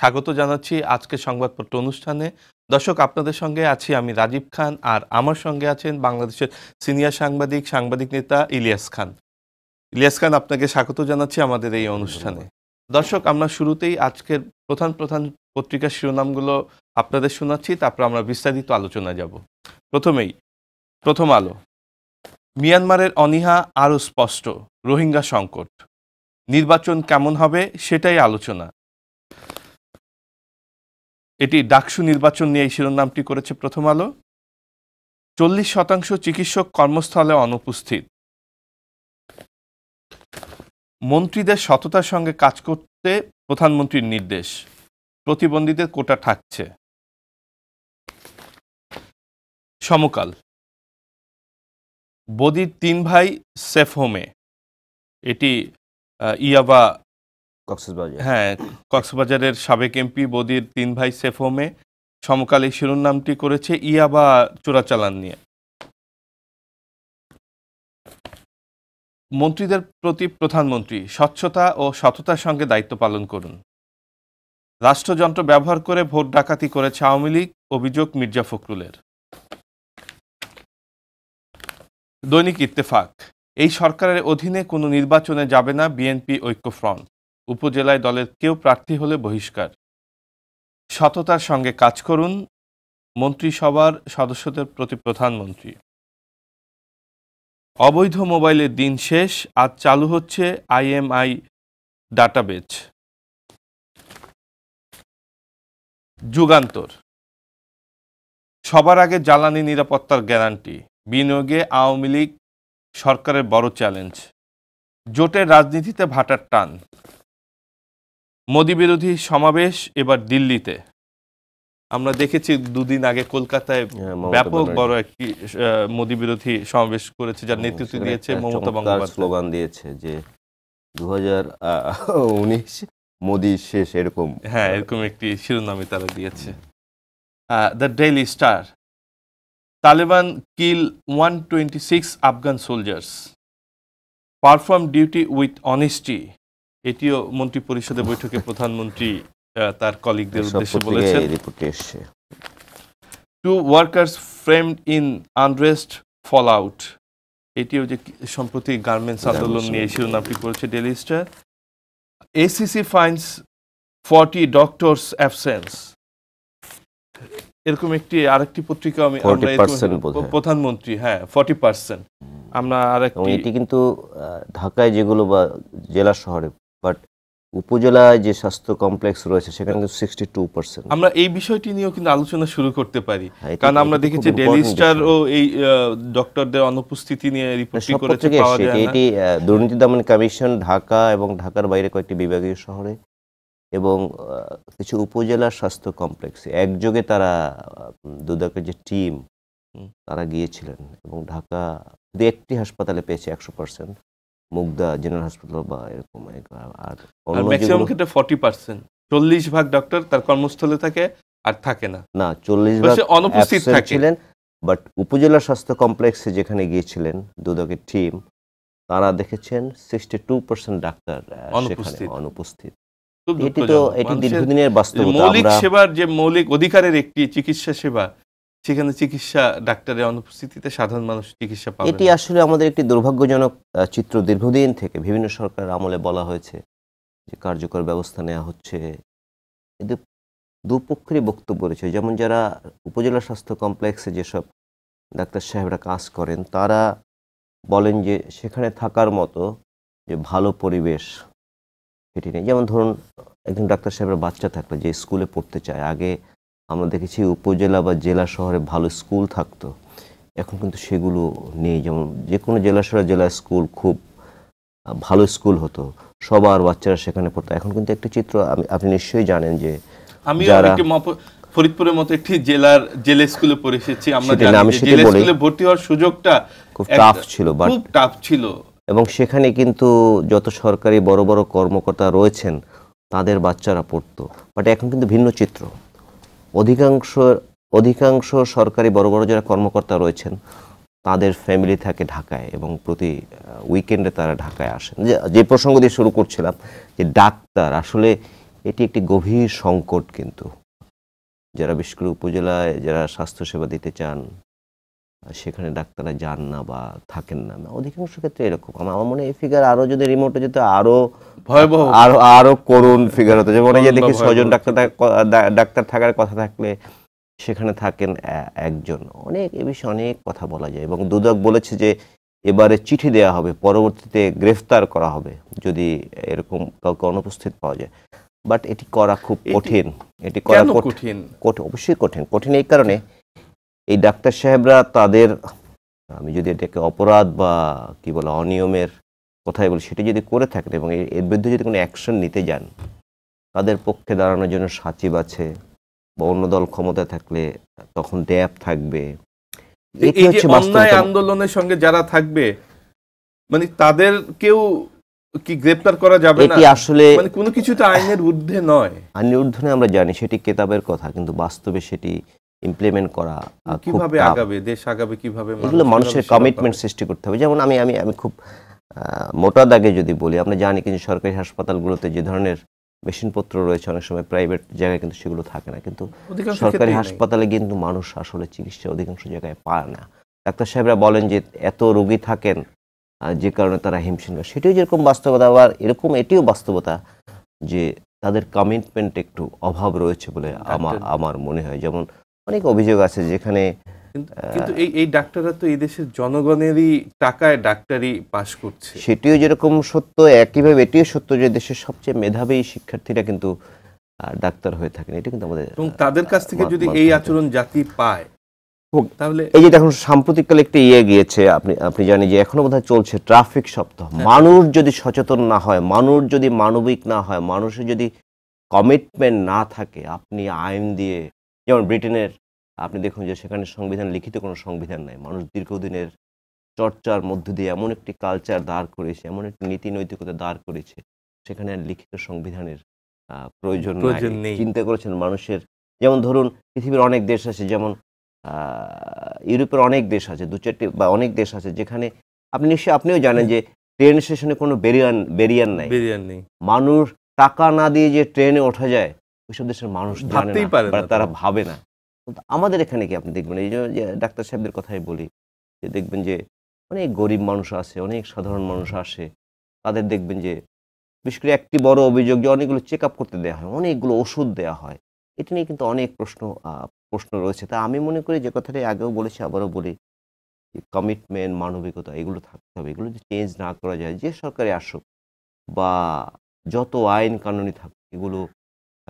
স্বাগত জানাচ্ছি আজকে সংবাদপত্র অনুষ্ঠানে দর্শক আপনাদের সঙ্গে আছি আমি রাজীব খান আর আমার সঙ্গে আছেন বাংলাদেশের সিনিয়র সাংবাদিক সাংবাদিক নেতা ইলিয়াস খান ইলিয়াস খান আপনাকে স্বাগত জানাচ্ছি আমাদের এই অনুষ্ঠানে দর্শক আমরা শুরুতেই আজকের প্রধান প্রধান পত্রিকার শিরোনামগুলো আপনাদের শোনাচ্ছি তারপর আমরা বিস্তারিত আলোচনা যাব প্রথমেই প্রথম আলো মিয়ানমারের অনিহা আরও স্পষ্ট রোহিঙ্গা সংকট নির্বাচন কেমন হবে সেটাই আলোচনা এটি ডাকসু নির্বাচন নিয়ে এই শিরোনামটি করেছে প্রথম আলো চল্লিশ শতাংশ চিকিৎসক কর্মস্থলে অনুপস্থিত মন্ত্রীদের সততার সঙ্গে কাজ করতে প্রধানমন্ত্রীর নির্দেশ প্রতিবন্ধীদের কোটা থাকছে সমকাল বদির তিন ভাই সেফ হোমে এটি ইয়াবা কক্সবাজার হ্যাঁ কক্সবাজারের সাবেক এমপি বদির তিন ভাই সেফোমে সমকালে শিরোনামটি করেছে ইয়াবা চোরাচালান নিয়ে মন্ত্রীদের প্রতি প্রধানমন্ত্রী স্বচ্ছতা ও সততার সঙ্গে দায়িত্ব পালন করুন রাষ্ট্রযন্ত্র ব্যবহার করে ভোট ডাকাতি করেছে আওয়ামী লীগ অভিযোগ মির্জা ফখরুলের দৈনিক ইত্তেফাক এই সরকারের অধীনে কোনো নির্বাচনে যাবে না বিএনপি ঐক্যফ্রন্ট উপজেলায় দলের কেউ প্রার্থী হলে বহিষ্কার সততার সঙ্গে কাজ করুন মন্ত্রিসভার সদস্যদের প্রতি প্রধানমন্ত্রী অবৈধ মোবাইলের দিন শেষ আজ চালু হচ্ছে আইএমআই ডাটাবেজ যুগান্তর সবার আগে জ্বালানি নিরাপত্তার গ্যারান্টি বিনিয়োগে আওয়ামী লীগ সরকারের বড় চ্যালেঞ্জ জোটের রাজনীতিতে ভাটার টান মোদী বিরোধী সমাবেশ এবার দিল্লিতে আমরা দেখেছি দুদিন আগে কলকাতায় হ্যাঁ, ব্যাপক বড় একটি মোদী বিরোধী সমাবেশ করেছে যার নেতৃত্ব দিয়েছে মমতা বন্দ্যোপাধ্যায় স্লোগান দিয়েছে যে দু উনিশ মোদী শেষ এরকম হ্যাঁ এরকম একটি শিরোনামে তারা দিয়েছে the Daily Star Taliban kill one twenty six Afghan soldiers perform duty with honesty এটিও মন্ত্রী পরিষদের বৈঠকে প্রধানমন্ত্রী তার কলিগদের উদ্দেশ্যে বলেছেন two workers framed in unrest fall out এটিও যে সম্প্রতি গার্মেন্টস আন্দোলন নিয়ে শিরোনামটি করেছে Daily Star ACC fines forty doctors absence এরকম একটি আরেকটি পত্রিকা আমি প্রধানমন্ত্রী হ্যাঁ ফর্টি পার্সেন্ট আমরা আর একটি এটি কিন্তু ঢাকায় যেগুলো বা জেলা শহরে বাট উপজেলায় যে স্বাস্থ্য কমপ্লেক্স রয়েছে সেখানে কিন্তু সিক্সটি টু পার্সেন্ট আমরা এই বিষয়টি নিয়েও কিন্তু আলোচনা শুরু করতে পারি হ্যাঁ, কারণ আমরা দেখেছি ডেলিস্টার স্টার ও এই ডক্টরদের অনুপস্থিতি নিয়ে রিপোর্টটি হ্যাঁ, করেছে এটি দুর্নীতি দমন কমিশন ঢাকা এবং ঢাকার বাইরে কয়েকটি বিভাগীয় শহরে এবং কিছু উপজেলা স্বাস্থ্য কমপ্লেক্স একযোগে তারা দুদকের যে টিম তারা গিয়েছিলেন এবং ঢাকা দু একটি হাসপাতালে পেয়েছে একশো পার্সেন্ট মুগদা জেনারেল হাসপাতাল বা এরকম আর ম্যাক্সিমাম ক্ষেত্রে ফর্টি পার্সেন্ট চল্লিশ ভাগ ডক্টর তার কর্মস্থলে থাকে আর থাকে না না চল্লিশ ভাগ অনুপস্থিত ছিলেন বাট উপজেলা স্বাস্থ্য কমপ্লেক্সে যেখানে গিয়েছিলেন দুদকের টিম তারা দেখেছেন সিক্সটি টু পার্সেন্ট ডাক্তার সেখানে অনুপস্থিত এটি তো এটি দীর্ঘদিনের বাস্তবতা মৌলিক সেবার যে মৌলিক অধিকারের একটি চিকিৎসা সেবা সেখানে চিকিৎসা ডাক্তারের অনুপস্থিতিতে সাধারণ মানুষ চিকিৎসা পাবে এটি আসলে আমাদের একটি দুর্ভাগ্যজনক চিত্র দীর্ঘদিন থেকে বিভিন্ন সরকারের আমলে বলা হয়েছে যে কার্যকর ব্যবস্থা নেওয়া হচ্ছে এদের দুপক্ষেরই বক্তব্য রয়েছে যেমন যারা উপজেলা স্বাস্থ্য কমপ্লেক্সে যেসব ডাক্তার সাহেবরা কাজ করেন তারা বলেন যে সেখানে থাকার মতো যে ভালো পরিবেশ সেটি নেই যেমন ধরুন একজন ডাক্তার সাহেবের বাচ্চা থাকলে যে স্কুলে পড়তে চায় আগে আমরা দেখেছি উপজেলা বা জেলা শহরে ভালো স্কুল থাকতো এখন কিন্তু সেগুলো নেই যেমন যে কোনো জেলা শহরে জেলা স্কুল খুব ভালো স্কুল হতো সবার বাচ্চারা সেখানে পড়তো এখন কিন্তু একটা চিত্র আপনি নিশ্চয়ই জানেন যে যারা ফরিদপুরের মতো একটি জেলার জেলে স্কুলে পড়ে এসেছি আমরা জেলে স্কুলে ভর্তি হওয়ার সুযোগটা খুব টাফ ছিল খুব টাফ ছিল এবং সেখানে কিন্তু যত সরকারি বড় বড় কর্মকর্তা রয়েছেন তাদের বাচ্চারা পড়তো বাট এখন কিন্তু ভিন্ন চিত্র অধিকাংশ অধিকাংশ সরকারি বড় বড় যারা কর্মকর্তা রয়েছেন তাদের ফ্যামিলি থাকে ঢাকায় এবং প্রতি উইকেন্ডে তারা ঢাকায় আসেন যে প্রসঙ্গ দিয়ে শুরু করছিলাম যে ডাক্তার আসলে এটি একটি গভীর সংকট কিন্তু যারা বিশেষ করে উপজেলায় যারা স্বাস্থ্যসেবা দিতে চান সেখানে ডাক্তাররা যান না বা থাকেন না অধিকাংশ ক্ষেত্রে এরকম আমার মনে এই ফিগার আরও যদি রিমোটে যেত আরও ভয়াবহ আরো আরো করুন ফিগার হতো যেমন এই যে দেখি ছজন ডাক্তার ডাক্তার থাকার কথা থাকলে সেখানে থাকেন একজন অনেক এ বিষয়ে অনেক কথা বলা যায় এবং দুদক বলেছে যে এবারে চিঠি দেয়া হবে পরবর্তীতে গ্রেফতার করা হবে যদি এরকম কাউকে অনুপস্থিত পাওয়া যায় বাট এটি করা খুব কঠিন এটি করা কঠিন অবশ্যই কঠিন কঠিন এই কারণে এই ডাক্তার সাহেবরা তাদের আমি যদি এটাকে অপরাধ বা কি বলে অনিয়মের কথাই বলি সেটি যদি করে থাকেন এবং এর বিরুদ্ধে যদি কোনো অ্যাকশন নিতে যান তাদের পক্ষে দাঁড়ানোর জন্য সাচিব আছে বা অন্য দল ক্ষমতা থাকলে তখন ড্যাব থাকবে অন্যায় আন্দোলনের সঙ্গে যারা থাকবে মানে তাদের কেউ কি গ্রেপ্তার করা যাবে না আসলে মানে কোনো কিছু তো আইনের ঊর্ধ্বে নয় আইনের ঊর্ধ্বে আমরা জানি সেটি কেতাবের কথা কিন্তু বাস্তবে সেটি ইমপ্লিমেন্ট করা কিভাবে আগাবে দেশ আগাবে কিভাবে এগুলো মানুষের কমিটমেন্ট সৃষ্টি করতে হবে যেমন আমি আমি আমি খুব মোটা দাগে যদি বলি আমরা জানি কিন্তু সরকারি হাসপাতালগুলোতে যে ধরনের মেশিনপত্র রয়েছে অনেক সময় প্রাইভেট জায়গায় কিন্তু সেগুলো থাকে না কিন্তু সরকারি হাসপাতালে কিন্তু মানুষ আসলে চিকিৎসা অধিকাংশ জায়গায় পায় না ডাক্তার সাহেবরা বলেন যে এত রোগী থাকেন যে কারণে তারা হিমশিম সেটিও যেরকম বাস্তবতা আবার এরকম এটিও বাস্তবতা যে তাদের কমিটমেন্ট একটু অভাব রয়েছে বলে আমার আমার মনে হয় যেমন অনেক অভিযোগ আছে যেখানে কিন্তু এই এই ডাক্তাররা তো এই দেশের জনগণেরই টাকায় ডাক্তারি পাশ করছে সেটিও যেরকম সত্য একইভাবে এটিও সত্য যে দেশের সবচেয়ে মেধাবী শিক্ষার্থীরা কিন্তু ডাক্তার হয়ে থাকেন এটা কিন্তু আমাদের এবং তাদের কাছ থেকে যদি এই আচরণ জাতি পায় হোক তাহলে এই যে এখন সাম্প্রতিককালে একটা ইয়ে গিয়েছে আপনি আপনি জানেন যে এখনো বোধহয় চলছে ট্রাফিক সপ্তাহ হ্যাঁ। মানুষ যদি সচেতন না হয় মানুষ যদি মানবিক না হয় মানুষের যদি কমিটমেন্ট না থাকে আপনি আইন দিয়ে যেমন ব্রিটেনের আপনি দেখুন যে সেখানে সংবিধান লিখিত কোনো সংবিধান নাই মানুষ দীর্ঘদিনের চর্চার মধ্য দিয়ে এমন একটি কালচার দাঁড় করেছে এমন একটি নীতি নৈতিকতা দাঁড় করেছে সেখানে লিখিত সংবিধানের প্রয়োজন চিন্তা করেছেন মানুষের যেমন ধরুন পৃথিবীর অনেক দেশ আছে যেমন ইউরোপের অনেক দেশ আছে দু চারটি বা অনেক দেশ আছে যেখানে আপনি নিশ্চয়ই আপনিও জানেন যে ট্রেন স্টেশনে কোনো বেরিয়ান বেরিয়ান নাই নেই মানুষ টাকা না দিয়ে যে ট্রেনে ওঠা যায় ওইসব দেশের মানুষ মানে তারা ভাবে না কিন্তু আমাদের এখানে কি আপনি দেখবেন এই যে ডাক্তার সাহেবদের কথাই বলি যে দেখবেন যে অনেক গরিব মানুষ আসে অনেক সাধারণ মানুষ আসে তাদের দেখবেন যে বিশেষ করে একটি বড় অভিযোগ যে অনেকগুলো চেক করতে দেওয়া হয় অনেকগুলো ওষুধ দেওয়া হয় এটা নিয়ে কিন্তু অনেক প্রশ্ন প্রশ্ন রয়েছে তা আমি মনে করি যে কথাটি আগেও বলেছি আবারও বলি কমিটমেন্ট মানবিকতা এগুলো থাকতে হবে এগুলো যদি চেঞ্জ না করা যায় যে সরকারে আসুক বা যত আইন কানুনি থাকুক এগুলো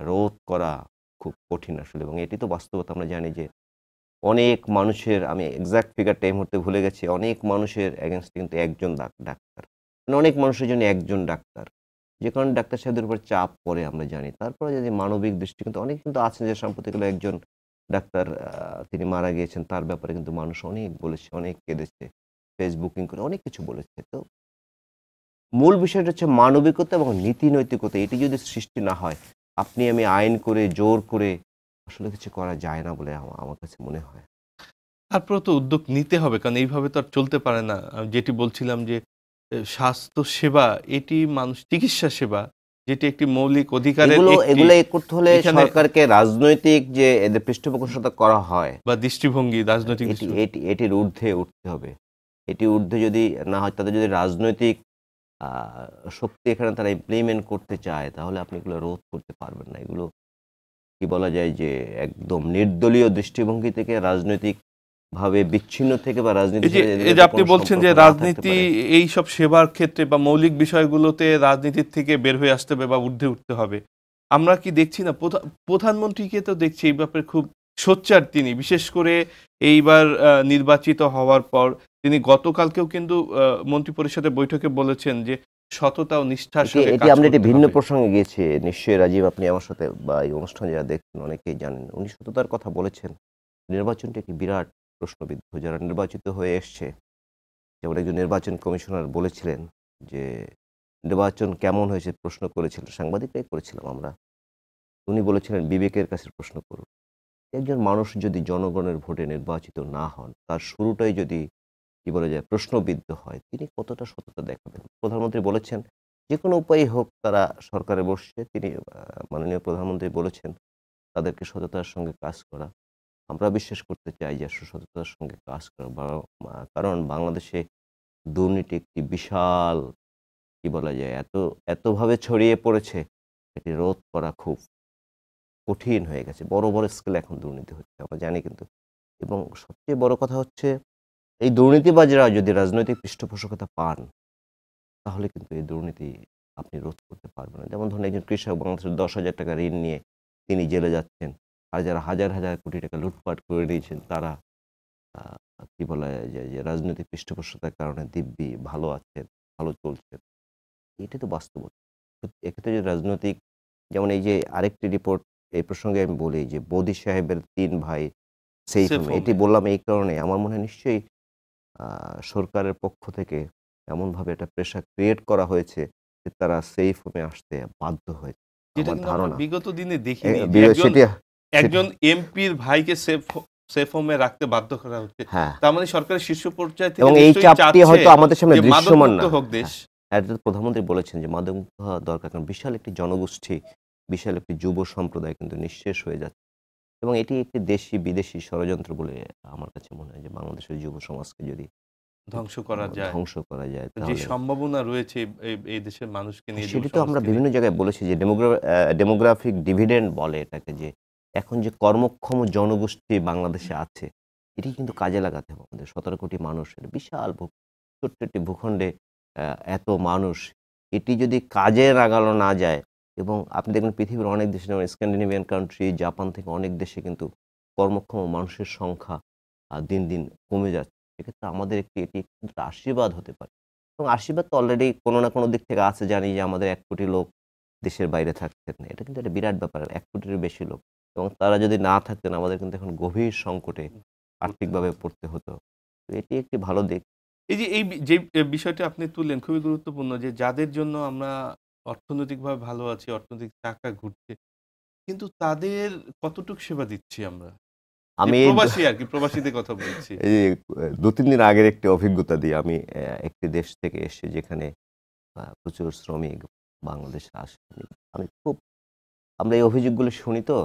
রোধ করা খুব কঠিন আসলে এবং এটি তো বাস্তবতা আমরা জানি যে অনেক মানুষের আমি এক্স্যাক্ট ফিগারটা এই মুহূর্তে ভুলে গেছি অনেক মানুষের এগেনস্টে কিন্তু একজন ডাক্তার মানে অনেক মানুষের জন্য একজন ডাক্তার যে কারণে ডাক্তার সাহেবদের উপর চাপ পড়ে আমরা জানি তারপরে যদি মানবিক দৃষ্টি কিন্তু অনেক কিন্তু আছেন যে সাম্প্রতিককালে একজন ডাক্তার তিনি মারা গিয়েছেন তার ব্যাপারে কিন্তু মানুষ অনেক বলেছে অনেক কেঁদেছে ফেসবুকিং করে অনেক কিছু বলেছে তো মূল বিষয়টা হচ্ছে মানবিকতা এবং নীতি নৈতিকতা এটি যদি সৃষ্টি না হয় আপনি আমি আইন করে জোর করে আসলে কিছু করা যায় না বলে আমার কাছে মনে হয় তারপরে তো উদ্যোগ নিতে হবে কারণ এইভাবে তো আর চলতে পারে না যেটি বলছিলাম যে স্বাস্থ্য সেবা এটি মানুষ চিকিৎসা সেবা যেটি একটি মৌলিক অধিকারের এগুলো করতে হলে সরকারকে রাজনৈতিক যে এদের পৃষ্ঠপোষকতা করা হয় বা দৃষ্টিভঙ্গি রাজনৈতিক এটি এটির ঊর্ধ্বে উঠতে হবে এটি ঊর্ধ্বে যদি না হয় তাদের যদি রাজনৈতিক শক্তি এখানে তারা ইমপ্লিমেন্ট করতে চায় তাহলে আপনি এগুলো রোধ করতে পারবেন না এগুলো কি বলা যায় যে একদম নির্দলীয় দৃষ্টিভঙ্গি থেকে রাজনৈতিক ভাবে বিচ্ছিন্ন থেকে বা রাজনীতি আপনি বলছেন যে রাজনীতি এই সব সেবার ক্ষেত্রে বা মৌলিক বিষয়গুলোতে রাজনীতির থেকে বের হয়ে আসতে হবে বা ঊর্ধ্বে উঠতে হবে আমরা কি দেখছি না প্রধানমন্ত্রীকে তো দেখছি এই ব্যাপারে খুব সোচ্চার তিনি বিশেষ করে এইবার নির্বাচিত হওয়ার পর তিনি গতকালকেও কিন্তু মন্ত্রী পরিষদের বৈঠকে বলেছেন যে সততা ও নিষ্ঠার সঙ্গে এটি আমরা একটি ভিন্ন প্রসঙ্গে গিয়েছি নিশ্চয়ই রাজীব আপনি আমার সাথে বা এই অনুষ্ঠান যারা দেখছেন অনেকেই জানেন উনি সততার কথা বলেছেন নির্বাচনটি একটি বিরাট প্রশ্নবিদ্ধ যারা নির্বাচিত হয়ে এসছে যেমন একজন নির্বাচন কমিশনার বলেছিলেন যে নির্বাচন কেমন হয়েছে প্রশ্ন করেছিল সাংবাদিকরাই করেছিলাম আমরা উনি বলেছিলেন বিবেকের কাছে প্রশ্ন করুন একজন মানুষ যদি জনগণের ভোটে নির্বাচিত না হন তার শুরুটাই যদি কি বলা যায় প্রশ্নবিদ্ধ হয় তিনি কতটা সততা দেখাবেন প্রধানমন্ত্রী বলেছেন যে কোনো উপায়ই হোক তারা সরকারে বসছে তিনি মাননীয় প্রধানমন্ত্রী বলেছেন তাদেরকে সততার সঙ্গে কাজ করা আমরা বিশ্বাস করতে চাই যে সততার সঙ্গে কাজ করা কারণ বাংলাদেশে দুর্নীতি একটি বিশাল কি বলা যায় এত এতভাবে ছড়িয়ে পড়েছে এটি রোধ করা খুব কঠিন হয়ে গেছে বড় বড় স্কেলে এখন দুর্নীতি হচ্ছে আমরা জানি কিন্তু এবং সবচেয়ে বড় কথা হচ্ছে এই দুর্নীতিবাজরা যদি রাজনৈতিক পৃষ্ঠপোষকতা পান তাহলে কিন্তু এই দুর্নীতি আপনি রোধ করতে পারবেন না যেমন ধরুন একজন কৃষক বাংলাদেশের দশ হাজার টাকা ঋণ নিয়ে তিনি জেলে যাচ্ছেন আর যারা হাজার হাজার কোটি টাকা লুটপাট করে নিয়েছেন তারা কি বলা যায় যে রাজনৈতিক পৃষ্ঠপোষকতার কারণে দিব্যি ভালো আছেন ভালো চলছেন এটা তো বাস্তবতা এক্ষেত্রে যে রাজনৈতিক যেমন এই যে আরেকটি রিপোর্ট এই প্রসঙ্গে আমি বলি যে বদি সাহেবের তিন ভাই সেই এটি হ্যাঁ। বললাম এই কারণে আমার মনে হয় নিশ্চয়ই সরকারের পক্ষ থেকে এমনভাবে একটা প্রেশার ক্রিয়েট করা হয়েছে যে তারা সেই ফোমে আসতে বাধ্য হয়েছে বিগত দিনে দেখি একজন এমপির ভাইকে সেফ সেফ হোমে রাখতে বাধ্য করা হচ্ছে হ্যাঁ। তার মানে সরকারের শীর্ষ পর্যায়ে থেকে এই চাপটি হয়তো আমাদের সামনে দৃশ্যমান না হোক দেশ হ্যাঁ। প্রধানমন্ত্রী বলেছেন যে মাদক দরকার কারণ বিশাল একটি জনগোষ্ঠী বিশাল একটি যুব সম্প্রদায় কিন্তু নিঃশেষ হয়ে যাচ্ছে এবং এটি একটি দেশি বিদেশি ষড়যন্ত্র বলে আমার কাছে মনে হয় যে বাংলাদেশের যুব সমাজকে যদি ধ্বংস করা যায় ধ্বংস করা যায় যে সম্ভাবনা রয়েছে এই দেশের মানুষকে নিয়ে সেটি তো আমরা বিভিন্ন জায়গায় বলেছি যে ডেমোগ্রাফিক ডিভিডেন্ড বলে এটাকে যে এখন যে কর্মক্ষম জনগোষ্ঠী বাংলাদেশে আছে এটি কিন্তু কাজে লাগাতে হবে আমাদের সতেরো কোটি মানুষের বিশাল ছোট্ট একটি ভূখণ্ডে এত মানুষ এটি যদি কাজে লাগানো না যায় এবং আপনি দেখবেন পৃথিবীর অনেক দেশে যেমন স্ক্যান্ডিনেভিয়ান কান্ট্রি জাপান থেকে অনেক দেশে কিন্তু কর্মক্ষম মানুষের সংখ্যা দিন দিন কমে যাচ্ছে সেক্ষেত্রে আমাদের একটি এটি আশীর্বাদ হতে পারে এবং আশীর্বাদ তো অলরেডি কোনো না কোনো দিক থেকে আছে জানি যে আমাদের এক কোটি লোক দেশের বাইরে থাকছেন এটা কিন্তু একটা বিরাট ব্যাপার এক কোটির বেশি লোক এবং তারা যদি না থাকতেন আমাদের কিন্তু এখন গভীর সংকটে আর্থিকভাবে পড়তে হতো তো এটি একটি ভালো দিক এই যে এই যে বিষয়টা আপনি তুললেন খুবই গুরুত্বপূর্ণ যে যাদের জন্য আমরা অর্থনৈতিকভাবে ভালো আছি অর্থনৈতিক টাকা ঘুরছে কিন্তু তাদের কতটুকু সেবা দিচ্ছি আমরা আমি প্রবাসী আর কি প্রবাসীদের কথা বলছি এই দু তিন দিন আগের একটি অভিজ্ঞতা দিয়ে আমি একটি দেশ থেকে এসে যেখানে প্রচুর শ্রমিক বাংলাদেশে আসেনি আমি খুব আমরা এই অভিযোগগুলো শুনি তো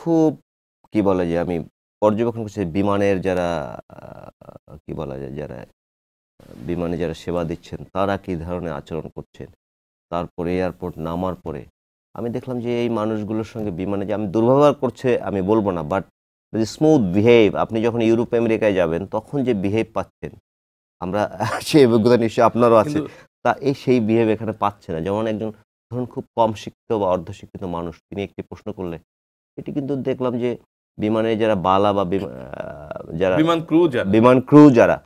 খুব কি বলা যায় আমি পর্যবেক্ষণ করছি বিমানের যারা কি বলা যায় যারা বিমানে যারা সেবা দিচ্ছেন তারা কি ধরনের আচরণ করছেন তারপরে এয়ারপোর্ট নামার পরে আমি দেখলাম যে এই মানুষগুলোর সঙ্গে বিমানে যে আমি দুর্ব্যবহার করছে আমি বলবো না বাট যে স্মুথ বিহেভ আপনি যখন ইউরোপ আমেরিকায় যাবেন তখন যে বিহেভ পাচ্ছেন আমরা সেই অভিজ্ঞতা নিশ্চয়ই আপনারও আছে তা এই সেই বিহেভ এখানে পাচ্ছে না যেমন একজন ধরুন খুব কম শিক্ষিত বা অর্ধশিক্ষিত মানুষ তিনি একটি প্রশ্ন করলে এটি কিন্তু দেখলাম যে বিমানে যারা বালা বা যারা বিমান ক্রু যারা বিমান ক্রু যারা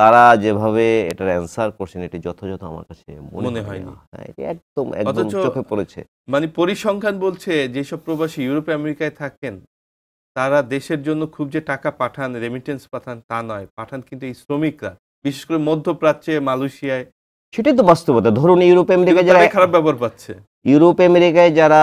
তারা যেভাবে এটার অ্যান্সার করছেন এটি যথাযথ আমার কাছে মনে হয়নি হ্যাঁ, এটি একদম একদম চোখে পড়েছে মানে পরিসংখ্যান বলছে যেসব প্রবাসী ইউরোপে আমেরিকায় থাকেন তারা দেশের জন্য খুব যে টাকা পাঠান রেমিটেন্স পাঠান তা নয় পাঠান কিন্তু এই শ্রমিকরা বিশেষ করে মধ্যপ্রাচ্যে মালয়েশিয়ায় সেটাই তো বাস্তবতা ধরুন ইউরোপ আমেরিকায় যারা খারাপ ব্যবহার পাচ্ছে ইউরোপ আমেরিকায় যারা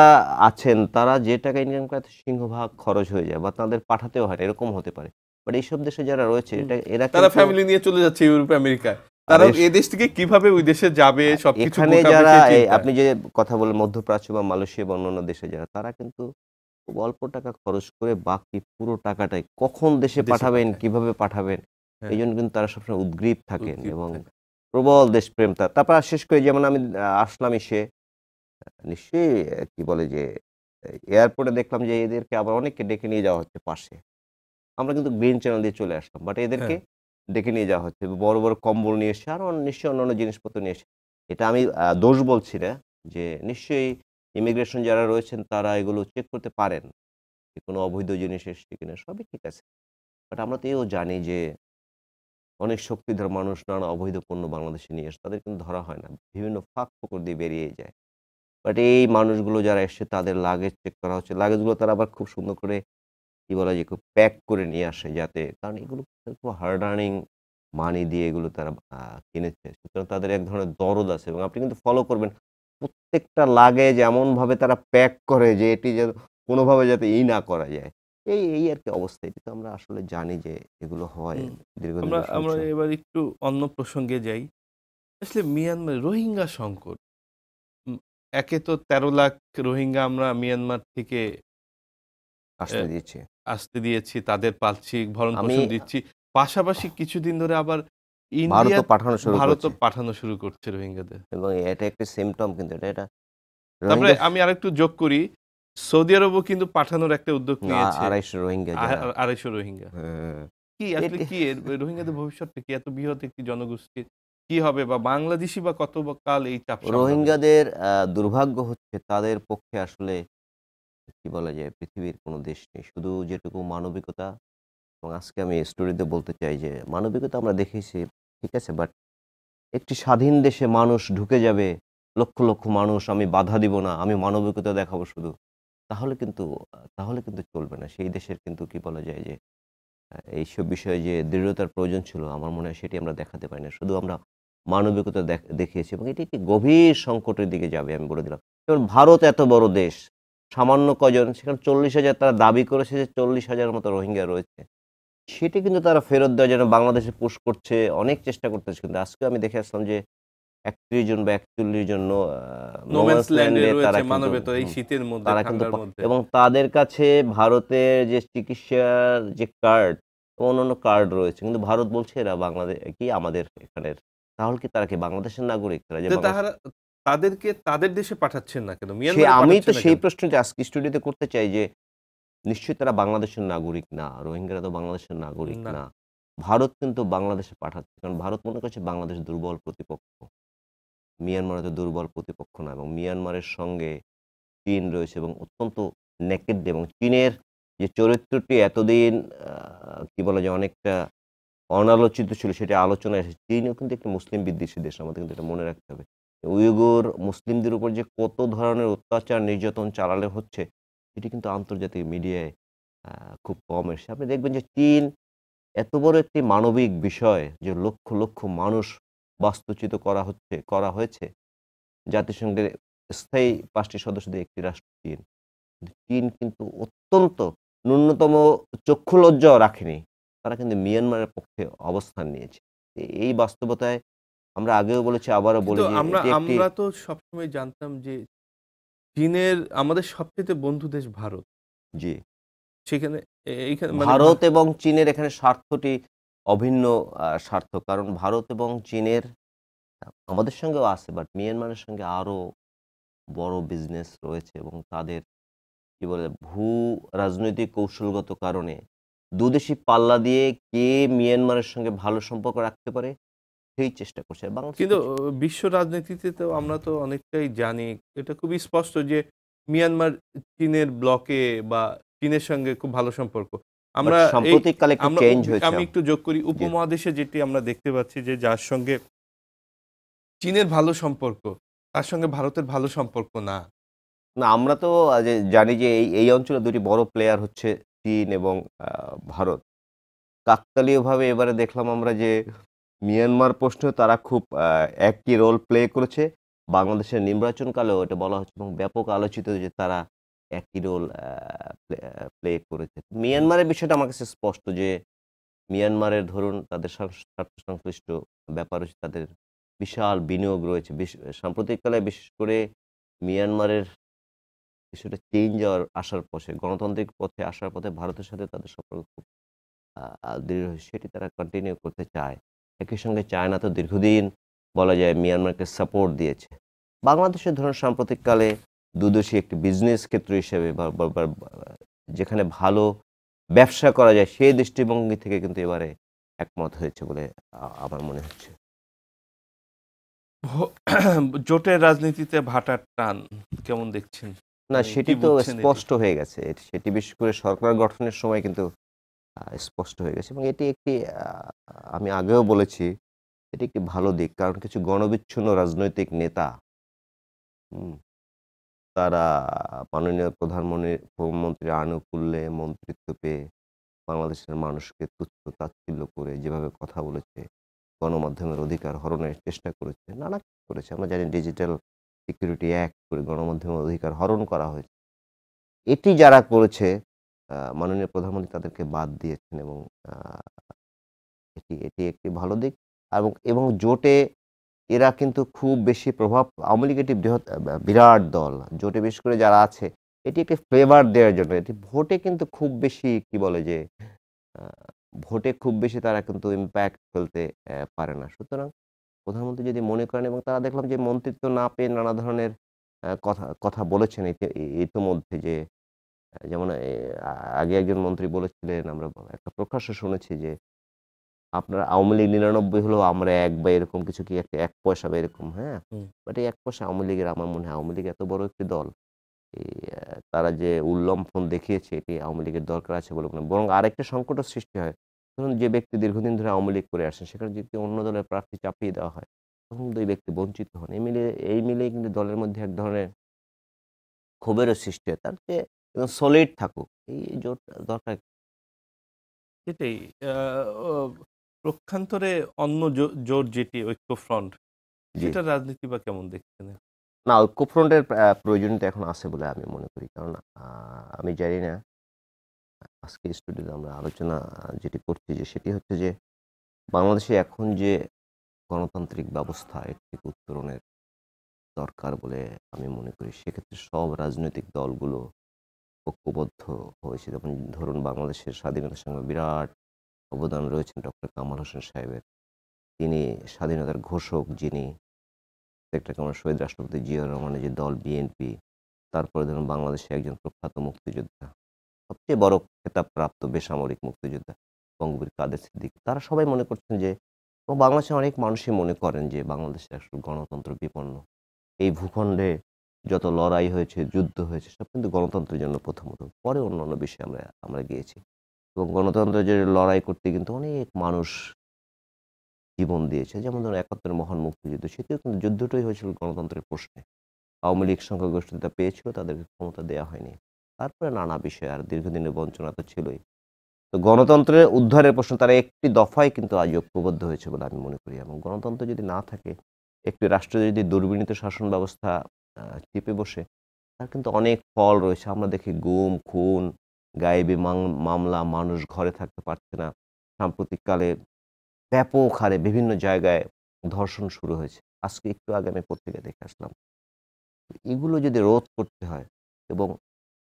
আছেন তারা যে টাকা ইনকাম করে সিংহভাগ খরচ হয়ে যায় বা তাদের পাঠাতেও হয় এরকম হতে পারে বাট এইসব দেশে যারা রয়েছে এটা এরা তারা ফ্যামিলি নিয়ে চলে যাচ্ছে ইউরোপ আমেরিকায় তারা এই দেশ থেকে কিভাবে ওই দেশে যাবে সবকিছু এখানে যারা আপনি যে কথা বলেন মধ্যপ্রাচ্য বা মালয়েশিয়া বা অন্যান্য দেশে যারা তারা কিন্তু অল্প টাকা খরচ করে বাকি পুরো টাকাটাই কখন দেশে পাঠাবেন কিভাবে পাঠাবেন হ্যাঁ। এই জন্য কিন্তু তারা সবসময় উদ্গ্রীব থাকেন এবং প্রবল দেশপ্রেম তার তারপর শেষ করে যেমন আমি আসলাম এসে নিশ্চয়ই কি বলে যে এয়ারপোর্টে দেখলাম যে এদেরকে আবার অনেককে ডেকে নিয়ে যাওয়া হচ্ছে পাশে আমরা কিন্তু মেন চ্যানেল দিয়ে চলে আসলাম বাট এদেরকে হ্যাঁ। ডেকে নিয়ে যাওয়া হচ্ছে বড় বড় কম্বল নিয়ে এসছে আরও নিশ্চয়ই অন্যান্য জিনিসপত্র নিয়ে এসছে এটা আমি দোষ বলছি না যে নিশ্চয়ই ইমিগ্রেশন যারা রয়েছেন তারা এগুলো চেক করতে পারেন যে কোনো অবৈধ জিনিস এসছে কিনা সবই ঠিক আছে বাট আমরা তো এও জানি যে অনেক শক্তিধর মানুষ নানা অবৈধ পণ্য বাংলাদেশে নিয়ে এসে তাদের কিন্তু ধরা হয় না বিভিন্ন ফাঁক ফোকর দিয়ে বেরিয়ে যায় বাট এই মানুষগুলো যারা এসছে তাদের লাগেজ চেক করা হচ্ছে লাগেজগুলো তারা আবার খুব সুন্দর করে কি বলা যায় খুব প্যাক করে নিয়ে আসে যাতে কারণ এগুলো খুব হার্ড আর্নিং মানি দিয়ে এগুলো তারা কিনেছে সুতরাং তাদের এক ধরনের দরদ আছে এবং আপনি কিন্তু ফলো করবেন প্রত্যেকটা লাগেজ এমনভাবে তারা প্যাক করে যে এটি যেন কোনোভাবে যাতে ই না করা যায় এই এই আর কি অবস্থা এটি তো আমরা আসলে জানি যে এগুলো হয় দীর্ঘদিন আমরা এবার একটু অন্য প্রসঙ্গে যাই আসলে মিয়ানমার রোহিঙ্গা সংকট একে তো তেরো লাখ রোহিঙ্গা আমরা মিয়ানমার থেকে আসতে দিয়েছি আসতে দিয়েছি তাদের পাচ্ছি ভরণ পোষণ দিচ্ছি পাশাপাশি কিছুদিন ধরে আবার ইন্ডিয়া পাঠানো শুরু ভারত পাঠানো শুরু করছে রোহিঙ্গাদের এবং এটা একটা সিমটম কিন্তু এটা এটা তারপরে আমি আরেকটু যোগ করি সৌদি আরবও কিন্তু পাঠানোর একটা উদ্যোগ নিয়েছে আড়াইশো রোহিঙ্গা আড়াইশো রোহিঙ্গা হ্যাঁ। কি আসলে কি রোহিঙ্গাদের ভবিষ্যৎটা কি এত বৃহৎ একটি জনগোষ্ঠীর কি হবে বা বাংলাদেশি বা কত কাল এই চাপ রোহিঙ্গাদের দুর্ভাগ্য হচ্ছে তাদের পক্ষে আসলে কি বলা যায় পৃথিবীর কোনো দেশ নেই শুধু যেটুকু মানবিকতা এবং আজকে আমি স্টোরিতে বলতে চাই যে মানবিকতা আমরা দেখেছি ঠিক আছে বাট একটি স্বাধীন দেশে মানুষ ঢুকে যাবে লক্ষ লক্ষ মানুষ আমি বাধা দিব না আমি মানবিকতা দেখাবো শুধু তাহলে কিন্তু তাহলে কিন্তু চলবে না সেই দেশের কিন্তু কি বলা যায় যে এইসব বিষয়ে যে দৃঢ়তার প্রয়োজন ছিল আমার মনে হয় সেটি আমরা দেখাতে পারি না শুধু আমরা মানবিকতা দেখিয়েছি এবং এটি একটি গভীর সংকটের দিকে যাবে আমি বলে দিলাম যেমন ভারত এত বড় দেশ সামান্য কজন সেখানে চল্লিশ হাজার তারা দাবি করেছে যে চল্লিশ হাজার মতো রোহিঙ্গা রয়েছে সেটি কিন্তু তারা ফেরত দেওয়ার জন্য বাংলাদেশে পুশ করছে অনেক চেষ্টা করতেছে কিন্তু আজকে আমি দেখে আসলাম যে একত্রিশ জন বা একচল্লিশ জন তারা কিন্তু এবং তাদের কাছে ভারতের যে চিকিৎসার যে কার্ড অন্যান্য কার্ড রয়েছে কিন্তু ভারত বলছে এরা বাংলাদেশ কি আমাদের এখানের তাহলে কি তারা কি বাংলাদেশের নাগরিক তাদেরকে তাদের দেশে পাঠাচ্ছেন না কেন আমি তো সেই প্রশ্নটা আজকে স্টুডিওতে করতে চাই যে নিশ্চয়ই তারা বাংলাদেশের নাগরিক না রোহিঙ্গারা তো বাংলাদেশের নাগরিক না ভারত কিন্তু বাংলাদেশে পাঠাচ্ছে কারণ ভারত মনে করছে বাংলাদেশ দুর্বল প্রতিপক্ষ মিয়ানমারে তো দুর্বল প্রতিপক্ষ না এবং মিয়ানমারের সঙ্গে চীন রয়েছে এবং অত্যন্ত নেকেড এবং চীনের যে চরিত্রটি এতদিন কি বলা যায় অনেকটা অনালোচিত ছিল সেটা আলোচনা এসেছে চীনও কিন্তু একটি মুসলিম বিদ্বেষী দেশ আমাদের কিন্তু এটা মনে রাখতে হবে উইগুর মুসলিমদের উপর যে কত ধরনের অত্যাচার নির্যাতন চালালে হচ্ছে এটি কিন্তু আন্তর্জাতিক মিডিয়ায় খুব কম এসে আপনি দেখবেন যে চীন এত বড় একটি মানবিক বিষয় যে লক্ষ লক্ষ মানুষ বাস্তুচিত করা হচ্ছে করা হয়েছে জাতিসংঘের স্থায়ী পাঁচটি সদস্যদের একটি রাষ্ট্র চীন চীন কিন্তু অত্যন্ত ন্যূনতম চক্ষুলজ্জাও রাখেনি তারা কিন্তু মিয়ানমারের পক্ষে অবস্থান নিয়েছে এই বাস্তবতায় আমরা আগেও বলেছি আবারও বলি আমরা আমরা তো সবসময় জানতাম যে চীনের আমাদের সবচেয়ে বন্ধু দেশ ভারত জি সেখানে মানে ভারত এবং চীনের এখানে স্বার্থটি অভিন্ন স্বার্থ কারণ ভারত এবং চীনের আমাদের সঙ্গেও আছে বাট মিয়ানমারের সঙ্গে আরও বড় বিজনেস রয়েছে এবং তাদের কি বলে ভূ রাজনৈতিক কৌশলগত কারণে দুদেশি পাল্লা দিয়ে কে মিয়ানমারের সঙ্গে ভালো সম্পর্ক রাখতে পারে সেই চেষ্টা করছে কিন্তু বিশ্ব রাজনীতিতে তো আমরা তো অনেকটাই জানি এটা খুবই স্পষ্ট যে মিয়ানমার চীনের ব্লকে বা চীনের সঙ্গে খুব ভালো সম্পর্ক আমরা আমি একটু যোগ করি উপমহাদেশে যেটি আমরা দেখতে পাচ্ছি যে যার সঙ্গে চীনের ভালো সম্পর্ক তার সঙ্গে ভারতের ভালো সম্পর্ক না না আমরা তো জানি যে এই এই অঞ্চলে দুটি বড় প্লেয়ার হচ্ছে চীন এবং ভারত কাকতালীয়ভাবে এবারে দেখলাম আমরা যে মিয়ানমার প্রশ্নেও তারা খুব একই রোল প্লে করেছে বাংলাদেশের নির্বাচনকালেও এটা বলা হচ্ছে এবং ব্যাপক আলোচিত যে তারা একই রোল প্লে করেছে মিয়ানমারের বিষয়টা আমার কাছে স্পষ্ট যে মিয়ানমারের ধরুন তাদের স্বার্থ সংশ্লিষ্ট ব্যাপার হচ্ছে তাদের বিশাল বিনিয়োগ রয়েছে সাম্প্রতিককালে বিশেষ করে মিয়ানমারের বিষয়টা চেঞ্জ হওয়ার আসার পথে গণতান্ত্রিক পথে আসার পথে ভারতের সাথে তাদের সম্পর্ক খুব দৃঢ় সেটি তারা কন্টিনিউ করতে চায় একই সঙ্গে চায়না তো দীর্ঘদিন বলা যায় মিয়ানমারকে সাপোর্ট দিয়েছে বাংলাদেশের ধরুন সাম্প্রতিককালে দুদেশী একটি বিজনেস ক্ষেত্র হিসেবে যেখানে ভালো ব্যবসা করা যায় সেই দৃষ্টিভঙ্গি থেকে কিন্তু এবারে একমত হয়েছে বলে আমার মনে হচ্ছে জোটের রাজনীতিতে ভাটার টান কেমন দেখছেন না সেটি তো স্পষ্ট হয়ে গেছে সেটি বিশেষ করে সরকার গঠনের সময় কিন্তু স্পষ্ট হয়ে গেছে এবং এটি একটি আমি আগেও বলেছি এটি একটি ভালো দিক কারণ কিছু গণবিচ্ছিন্ন রাজনৈতিক নেতা তারা মাননীয় প্রধানমন্ত্রী আনুকূল্যে মন্ত্রিত্ব পেয়ে বাংলাদেশের মানুষকে তুচ্ছ তাচ্ছিল্য করে যেভাবে কথা বলেছে গণমাধ্যমের অধিকার হরণের চেষ্টা করেছে নানা কিছু করেছে আমরা জানি ডিজিটাল সিকিউরিটি অ্যাক্ট করে গণমাধ্যমের অধিকার হরণ করা হয়েছে এটি যারা করেছে মাননীয় প্রধানমন্ত্রী তাদেরকে বাদ দিয়েছেন এবং এটি এটি একটি ভালো দিক এবং এবং জোটে এরা কিন্তু খুব বেশি প্রভাব আওয়ামী লীগ একটি বৃহৎ বিরাট দল জোটে বেশ করে যারা আছে এটি একটি ফ্লেভার দেওয়ার জন্য এটি ভোটে কিন্তু খুব বেশি কি বলে যে ভোটে খুব বেশি তারা কিন্তু ইম্প্যাক্ট ফেলতে পারে না সুতরাং প্রধানমন্ত্রী যদি মনে করেন এবং তারা দেখলাম যে মন্ত্রিত্ব না পেয়ে নানা ধরনের কথা কথা বলেছেন ইতিমধ্যে যে যেমন আগে একজন মন্ত্রী বলেছিলেন আমরা একটা প্রকাশ্য শুনেছি যে আপনার আওয়ামী লীগ নিরানব্বই হলেও আমরা এক বা এরকম কিছু কি একটা এক পয়সা বা এরকম হ্যাঁ বাট এই এক পয়সা আওয়ামী লীগের আমার মনে হয় আওয়ামী লীগ এত বড় একটি দল তারা যে উল্লম্ফন দেখিয়েছে এটি আওয়ামী লীগের দরকার আছে বলে মনে বরং আরেকটা সংকটের সৃষ্টি হয় ধরুন যে ব্যক্তি দীর্ঘদিন ধরে আওয়ামী লীগ করে আসেন সেখানে যদি অন্য দলের প্রার্থী চাপিয়ে দেওয়া হয় তখন দুই ব্যক্তি বঞ্চিত হন এই মিলে এই মিলে কিন্তু দলের মধ্যে এক ধরনের ক্ষোভেরও সৃষ্টি হয় তার যে সলিড থাকুক এই জোট দরকার সেটাই প্রক্ষান্তরে অন্য জোট যেটি ঐক্যফ্রন্ট যেটা রাজনীতি বা কেমন দেখছেন না ঐক্যফ্রন্টের প্রয়োজনীয়তা এখন আছে বলে আমি মনে করি কারণ আমি জানি না আজকে স্টুডিওতে আমরা আলোচনা যেটি করছি যে সেটি হচ্ছে যে বাংলাদেশে এখন যে গণতান্ত্রিক ব্যবস্থা এর থেকে উত্তরণের দরকার বলে আমি মনে করি সেক্ষেত্রে সব রাজনৈতিক দলগুলো ঐক্যবদ্ধ হয়েছে যেমন ধরুন বাংলাদেশের স্বাধীনতা সংগ্রামে বিরাট অবদান রয়েছেন ডক্টর কামাল হোসেন সাহেবের তিনি স্বাধীনতার ঘোষক যিনি একটা কেমন শহীদ রাষ্ট্রপতি জিয়া রহমানের যে দল বিএনপি তারপরে ধরুন বাংলাদেশে একজন প্রখ্যাত মুক্তিযোদ্ধা সবচেয়ে বড় খেতাবপ্রাপ্ত বেসামরিক মুক্তিযোদ্ধা বঙ্গবীর কাদের সিদ্দিক তারা সবাই মনে করছেন যে এবং বাংলাদেশের অনেক মানুষই মনে করেন যে বাংলাদেশের আসলে গণতন্ত্র বিপন্ন এই ভূখণ্ডে যত লড়াই হয়েছে যুদ্ধ হয়েছে সব কিন্তু গণতন্ত্রের জন্য প্রথমত পরে অন্য অন্য বিষয়ে আমরা আমরা গিয়েছি এবং গণতন্ত্রের যে লড়াই করতে কিন্তু অনেক মানুষ জীবন দিয়েছে যেমন ধরুন একাত্তর মহান মুক্তিযুদ্ধ সেটিও কিন্তু যুদ্ধটাই হয়েছিল গণতন্ত্রের প্রশ্নে আওয়ামী লীগ তা পেয়েছিল তাদেরকে ক্ষমতা দেওয়া হয়নি তারপরে নানা বিষয় আর দীর্ঘদিনের বঞ্চনা তো ছিলই তো গণতন্ত্রের উদ্ধারের প্রশ্ন তারা একটি দফায় কিন্তু আজ ঐক্যবদ্ধ হয়েছে বলে আমি মনে করি এবং গণতন্ত্র যদি না থাকে একটি রাষ্ট্র যদি দুর্বিনীত শাসন ব্যবস্থা চেপে বসে তার কিন্তু অনেক ফল রয়েছে আমরা দেখি গুম খুন গায়েবি মামলা মানুষ ঘরে থাকতে পারছে না সাম্প্রতিককালে ব্যাপক হারে বিভিন্ন জায়গায় ধর্ষণ শুরু হয়েছে আজকে একটু আগে আমি পত্রিকা দেখে আসলাম এগুলো যদি রোধ করতে হয় এবং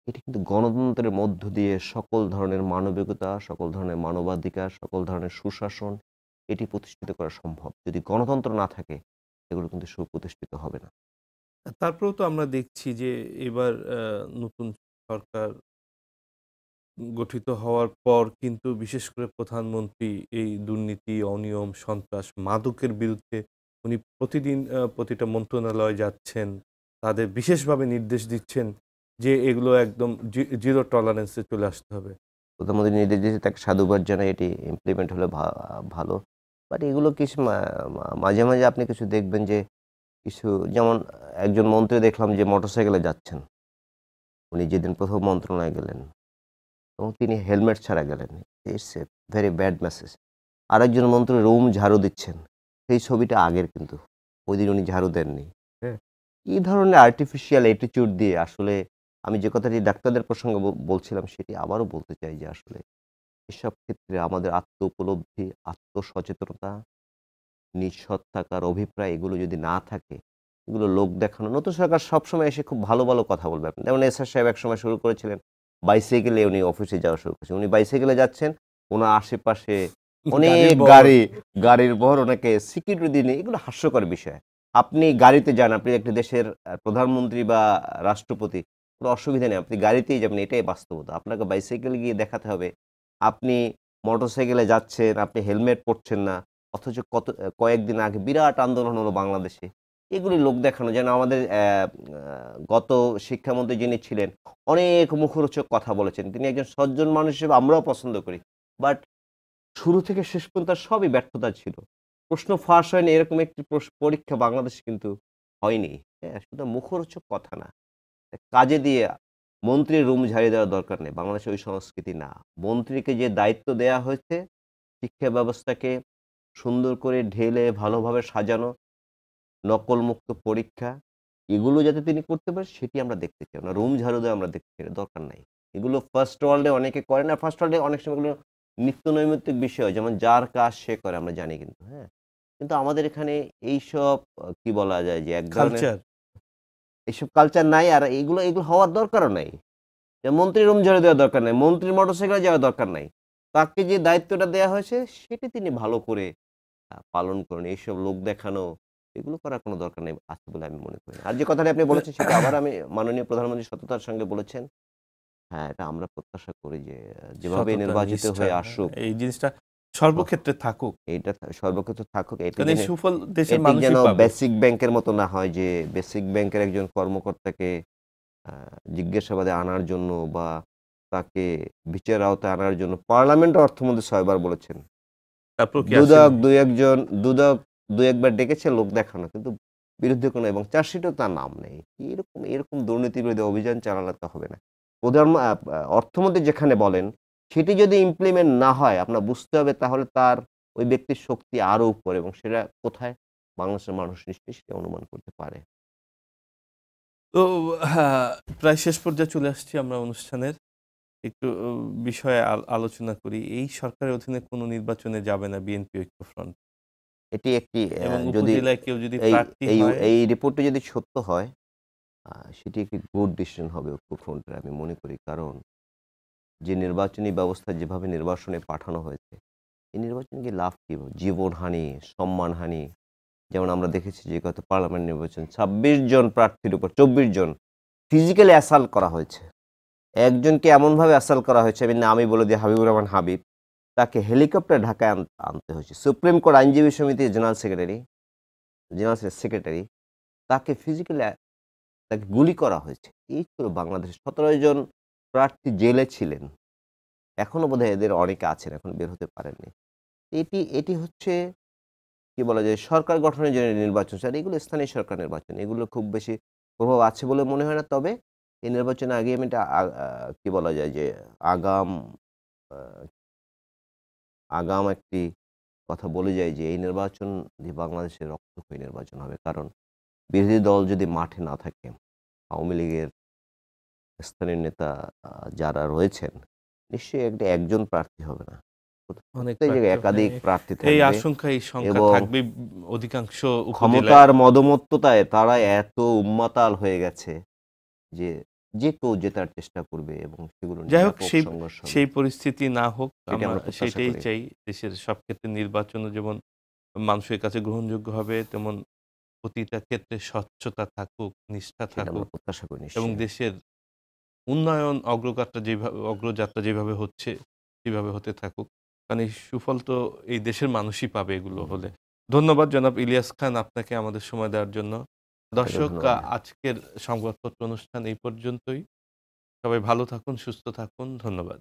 এটি কিন্তু গণতন্ত্রের মধ্য দিয়ে সকল ধরনের মানবিকতা সকল ধরনের মানবাধিকার সকল ধরনের সুশাসন এটি প্রতিষ্ঠিত করা সম্ভব যদি গণতন্ত্র না থাকে এগুলো কিন্তু সুপ্রতিষ্ঠিত হবে না তারপরেও তো আমরা দেখছি যে এবার নতুন সরকার গঠিত হওয়ার পর কিন্তু বিশেষ করে প্রধানমন্ত্রী এই দুর্নীতি অনিয়ম সন্ত্রাস মাদকের বিরুদ্ধে উনি প্রতিদিন প্রতিটা মন্ত্রণালয়ে যাচ্ছেন তাদের বিশেষভাবে নির্দেশ দিচ্ছেন যে এগুলো একদম জিরো টলারেন্সে চলে আসতে হবে প্রধানমন্ত্রী নির্দেশ দিয়েছে তাকে সাধুবাদ জানাই এটি ইমপ্লিমেন্ট হলে ভালো বাট এগুলো কিছু মাঝে মাঝে আপনি কিছু দেখবেন যে কিছু যেমন একজন মন্ত্রী দেখলাম যে মোটরসাইকেলে যাচ্ছেন উনি যেদিন প্রথম মন্ত্রণায় গেলেন এবং তিনি হেলমেট ছাড়া গেলেন it's a very bad message আরেকজন মন্ত্রী রুম ঝাড়ু দিচ্ছেন সেই ছবিটা আগের কিন্তু ওই দিন উনি ঝাড়ু দেননি হ্যাঁ এই ধরনের আর্টিফিশিয়াল অ্যাটিটিউড দিয়ে আসলে আমি যে কথাটি ডাক্তারদের প্রসঙ্গে বলছিলাম সেটি আবারও বলতে চাই যে আসলে এসব ক্ষেত্রে আমাদের আত্ম উপলব্ধি আত্মসচেতনতা নিঃসৎ থাকার অভিপ্রায় এগুলো যদি না থাকে এগুলো লোক দেখানো নতুন সরকার সবসময় এসে খুব ভালো ভালো কথা বলবে আপনি যেমন এস আর সাহেব একসময় শুরু করেছিলেন বাইসাইকেলে উনি অফিসে যাওয়া শুরু করেছেন উনি বাইসাইকেলে যাচ্ছেন ওনার আশেপাশে অনেক গাড়ি গাড়ির বহর ওনাকে সিকিউরিটি দিনে এগুলো হাস্যকর বিষয় আপনি গাড়িতে যান আপনি একটি দেশের প্রধানমন্ত্রী বা রাষ্ট্রপতি কোনো অসুবিধা নেই আপনি গাড়িতেই যাবেন এটাই বাস্তবতা আপনাকে বাইসাইকেলে গিয়ে দেখাতে হবে আপনি মোটরসাইকেলে যাচ্ছেন আপনি হেলমেট পরছেন না অথচ কত কয়েকদিন আগে বিরাট আন্দোলন হলো বাংলাদেশে এগুলি লোক দেখানো যেন আমাদের গত শিক্ষামন্ত্রী যিনি ছিলেন অনেক মুখরোচক কথা বলেছেন তিনি একজন সজ্জন মানুষ হিসেবে আমরাও পছন্দ করি বাট শুরু থেকে শেষ পর্যন্ত সবই ব্যর্থতা ছিল প্রশ্ন ফাঁস হয়নি এরকম একটি পরীক্ষা বাংলাদেশ কিন্তু হয়নি হ্যাঁ শুধু মুখরোচক কথা না কাজে দিয়ে মন্ত্রীর রুম ঝাড়িয়ে দেওয়ার দরকার নেই বাংলাদেশে ওই সংস্কৃতি না মন্ত্রীকে যে দায়িত্ব দেয়া হয়েছে শিক্ষা ব্যবস্থাকে সুন্দর করে ঢেলে ভালোভাবে সাজানো নকলমুক্ত পরীক্ষা এগুলো যাতে তিনি করতে পারে সেটি আমরা দেখতে চাই না রুম ঝাড়ু দেওয়া আমরা দেখতে চাই দরকার নাই এগুলো ফার্স্ট ওয়ার্ল্ডে অনেকে করে না ফার্স্ট ওয়ার্ল্ডে অনেক সময় এগুলো নিত্য নৈমিত্তিক বিষয় যেমন যার কাজ সে করে আমরা জানি কিন্তু হ্যাঁ কিন্তু আমাদের এখানে এইসব কি বলা যায় যে এক ধরনের এইসব কালচার নাই আর এগুলো এগুলো হওয়ার দরকারও নাই মন্ত্রী রুম ঝাড়ু দেওয়া দরকার নাই মন্ত্রীর মোটরসাইকেল যাওয়া দরকার নাই তাকে যে দায়িত্বটা দেওয়া হয়েছে সেটি তিনি ভালো করে পালন করেন এইসব লোক দেখানো এগুলো করার কোনো দরকার নেই আছে বলে আমি মনে করি আর যে কথাটা আপনি বলেছেন সেটা আবার আমি মাননীয় প্রধানমন্ত্রী সততার সঙ্গে বলেছেন হ্যাঁ এটা আমরা প্রত্যাশা করি যে যেভাবে নির্বাচিত হয়ে আসুক এই জিনিসটা সর্বক্ষেত্রে থাকুক এইটা সর্বক্ষেত্রে থাকুক এটা সুফল দেশের মানুষ যেন বেসিক ব্যাংকের মতো না হয় যে বেসিক ব্যাংকের একজন কর্মকর্তাকে জিজ্ঞাসাবাদে আনার জন্য বা তাকে বিচার আওতায় আনার জন্য পার্লামেন্ট অর্থমন্ত্রী ছয়বার বলেছেন দুদক দুই একজন দুদক দু একবার ডেকেছে দেখানো কিন্তু বিরুদ্ধে কোনো এবং তার নাম নেই এরকম এরকম দুর্নীতি অভিযান হবে না প্রধান অর্থমন্ত্রী যেখানে বলেন সেটি যদি ইমপ্লিমেন্ট না হয় আপনার বুঝতে হবে তাহলে তার ওই ব্যক্তির শক্তি আরো উপরে এবং সেটা কোথায় বাংলাদেশের মানুষ নিশ্চয়ই সেটা অনুমান করতে পারে তো হ্যাঁ, প্রায় শেষ পর্যায়ে চলে আসছি আমরা অনুষ্ঠানের একটু বিষয়ে আলোচনা করি এই সরকারের অধীনে কোনো নির্বাচনে যাবে না বিএনপি ঐক্যফ্রন্ট এটি একটি যদি এই রিপোর্টটি যদি সত্য হয় সেটি একটি গুড ডিসিশন হবে ঐক্যফ্রন্টের আমি মনে করি কারণ যে নির্বাচনী ব্যবস্থা যেভাবে নির্বাচনে পাঠানো হয়েছে এই নির্বাচনে কি লাভ কী জীবনহানি সম্মানহানি যেমন আমরা দেখেছি যে গত পার্লামেন্ট নির্বাচন ছাব্বিশ জন প্রার্থীর উপর চব্বিশ জন ফিজিক্যালি অ্যাসাল্ট করা হয়েছে একজনকে এমনভাবে আসাল করা হয়েছে আমি নামই বলে দিই হাবিবুর রহমান হাবিব তাকে হেলিকপ্টার ঢাকায় আনতে হয়েছে সুপ্রিম কোর্ট আইনজীবী সমিতির জেনারেল সেক্রেটারি জেনারেল সেক্রেটারি তাকে ফিজিক্যালি তাকে গুলি করা হয়েছে এই ছিল বাংলাদেশ সতেরো জন প্রার্থী জেলে ছিলেন এখনও বোধহয় এদের অনেকে আছেন এখন বের হতে পারেননি এটি এটি হচ্ছে কি বলা যায় সরকার গঠনের জন্য নির্বাচন স্যার এগুলো স্থানীয় সরকার নির্বাচন এগুলো খুব বেশি প্রভাব আছে বলে মনে হয় না তবে এই নির্বাচনে আগে আমি এটা কী বলা যায় যে আগাম আগাম একটি কথা বলে যায় যে এই নির্বাচন বাংলাদেশের রক্তক্ষয়ী নির্বাচন হবে কারণ বিরোধী দল যদি মাঠে না থাকে আওয়ামী লীগের স্থানীয় নেতা যারা রয়েছেন নিশ্চয়ই একটা একজন প্রার্থী হবে না একাধিক প্রার্থী এই আশঙ্কাই থাকবে অধিকাংশ ক্ষমতার মদমত্ততায় তারা এত উম্মাতাল হয়ে গেছে যে যে কেউ জেতার চেষ্টা করবে এবং সেগুলো যাই হোক সেই সেই পরিস্থিতি না হোক সেটাই চাই দেশের সব ক্ষেত্রে নির্বাচনও যেমন মানুষের কাছে গ্রহণযোগ্য হবে তেমন প্রতিটা ক্ষেত্রে স্বচ্ছতা থাকুক নিষ্ঠা থাকুক প্রত্যাশা করি এবং দেশের উন্নয়ন অগ্রগাত্রা যেভাবে অগ্রযাত্রা যেভাবে হচ্ছে সেভাবে হতে থাকুক কারণ এই সুফল তো এই দেশের মানুষই পাবে এগুলো হলে ধন্যবাদ জনাব ইলিয়াস খান আপনাকে আমাদের সময় দেওয়ার জন্য দর্শক আজকের সংবাদপত্র অনুষ্ঠান এই পর্যন্তই সবাই ভালো থাকুন সুস্থ থাকুন ধন্যবাদ